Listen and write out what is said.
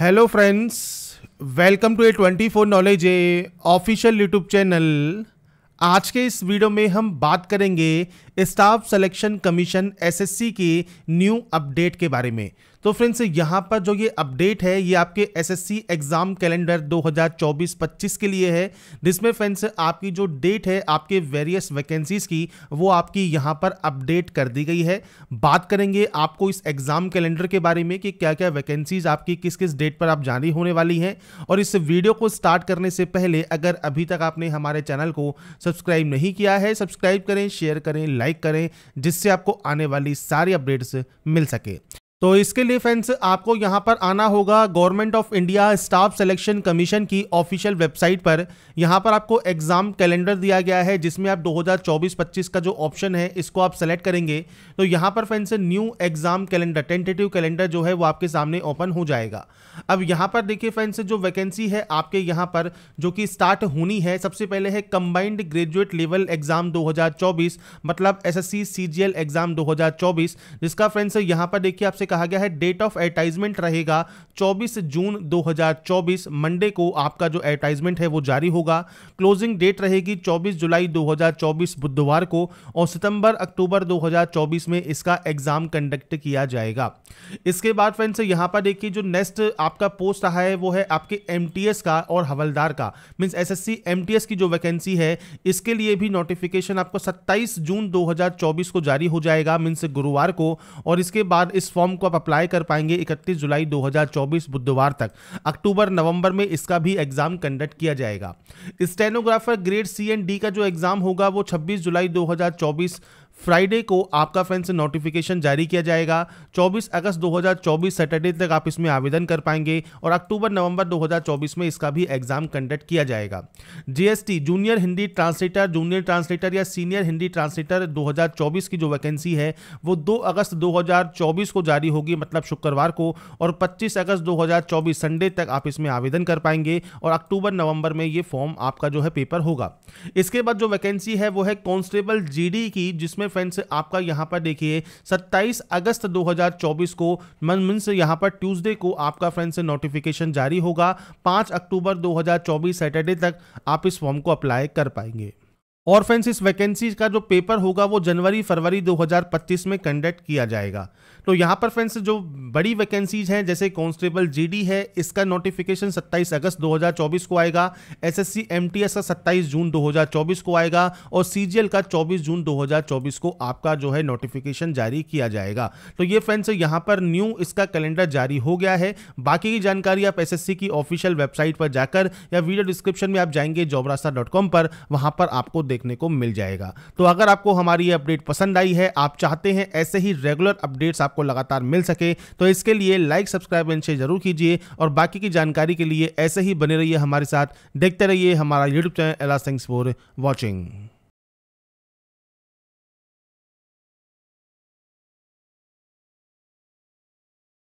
hello friends welcome to a twenty four knowledge a official YouTube channel आज के इस video में हम बात करेंगे स्टाफ सिलेक्शन कमीशन एसएससी के न्यू अपडेट के बारे में तो फ्रेंड्स यहाँ पर जो ये अपडेट है ये आपके एसएससी एग्ज़ाम कैलेंडर 2024-25 के लिए है जिसमें फ्रेंड्स आपकी जो डेट है आपके वेरियस वैकेंसीज़ की वो आपकी यहाँ पर अपडेट कर दी गई है बात करेंगे आपको इस एग्ज़ाम कैलेंडर के बारे में कि क्या क्या वैकेंसीज़ आपकी किस किस डेट पर आप जारी होने वाली हैं और इस वीडियो को स्टार्ट करने से पहले अगर अभी तक आपने हमारे चैनल को सब्सक्राइब नहीं किया है सब्सक्राइब करें शेयर करें लाइक करें जिससे आपको आने वाली सारी अपडेट्स मिल सके तो इसके लिए फ्रेंड्स आपको यहां पर आना होगा government of India staff selection commission की ऑफिशियल वेबसाइट पर यहां पर आपको एग्ज़ाम कैलेंडर दिया गया है जिसमें आप 2024-25 का जो ऑप्शन है इसको आप सेलेक्ट करेंगे तो यहां पर friends new exam calendar tentative calendar जो है वो आपके सामने ओपन हो जाएगा अब यहाँ पर देखिए फ्रेंड्स जो वैकेंसी है आपके यहाँ पर जो कि स्टार्ट होनी है सबसे पहले है कंबाइंड ग्रेजुएट लेवल एग्ज़ाम 2024 मतलब एसएससी सीजीएल एग्ज़ाम 2024 जिसका फ्रेंड्स यहाँ पर देखिए आपसे कहा गया है डेट ऑफ एडवर्टाइजमेंट रहेगा 24 जून 2024 मंडे को आपका जो एडवर्टाइजमेंट है वो जारी होगा क्लोजिंग डेट रहेगी 24 जुलाई 2024 बुधवार को और सितंबर अक्टूबर 2024 में इसका एग्जाम कंडक्ट किया जाएगा इसके बाद फ्रेंड्स यहां पर देखिए जो नेक्स्ट आपका पोस्ट रहा है वो है आपके एम का और हवलदार का मीन एस एस की जो वैकेंसी है इसके लिए भी नोटिफिकेशन आपको सत्ताईस जून दो को जारी हो जाएगा मीन्स गुरुवार को और इसके बाद इस फॉर्म को आप अप्लाई कर पाएंगे 31 जुलाई 2024 बुधवार तक अक्टूबर नवंबर में इसका भी एग्जाम कंडक्ट किया जाएगा stenographer grade C and D का जो एग्जाम होगा वो 26 जुलाई 2024 फ्राइडे को आपका फैन से नोटिफिकेशन जारी किया जाएगा 24 अगस्त 2024 सैटरडे तक आप इसमें आवेदन कर पाएंगे और अक्टूबर नवंबर 2024 में इसका भी एग्जाम कंडक्ट किया जाएगा GST junior Hindi translator junior translator या सीनियर हिंदी ट्रांसलेटर 2024 की जो वैकेंसी है वो 2 अगस्त 2024 को जारी होगी मतलब शुक्रवार को और पच्चीस अगस्त दो संडे तक आप इसमें आवेदन कर पाएंगे और अक्टूबर नवंबर में ये फॉर्म आपका जो है पेपर होगा इसके बाद जो वैकेंसी है वो है कॉन्स्टेबल जी की जिसमें इसमें फ्रेंड्स आपका यहाँ पर देखिए 27 अगस्त 2024 को मन मीन्स यहाँ पर ट्यूसडे को आपका फ्रेंड्स नोटिफिकेशन जारी होगा 5 अक्टूबर 2024 सैटरडे तक आप इस फॉर्म को अप्लाई कर पाएंगे और इस वैकेंसी का जो पेपर होगा वो जनवरी फरवरी 2025 में कंडक्ट किया जाएगा तो यहाँ पर फ्रेंड्स जो बड़ी वैकेंसीज हैं जैसे कांस्टेबल जीडी है इसका नोटिफिकेशन 27 अगस्त 2024 को आएगा एसएससी एमटीएस का 27 जून 2024 को आएगा और सीजीएल का 24 जून 2024 को आपका जो है नोटिफिकेशन जारी किया जाएगा तो ये फ्रेंड्स यहाँ पर न्यू इसका कैलेंडर जारी हो गया है बाकी की जानकारी आप एस की ऑफिशियल वेबसाइट पर जाकर या वीडियो डिस्क्रिप्शन में आप जाएंगे जॉबरास्ता पर वहाँ पर आपको देखने को मिल जाएगा तो अगर आपको हमारी ये अपडेट पसंद आई है आप चाहते हैं ऐसे ही रेगुलर अपडेट्स आपको लगातार मिल सके तो इसके लिए लाइक सब्सक्राइब एंड शेयर जरूर कीजिए और बाकी की जानकारी के लिए ऐसे ही बने रहिए हमारे साथ देखते रहिए हमारा यूट्यूब चैनल एला सिंग्स फॉर वॉचिंग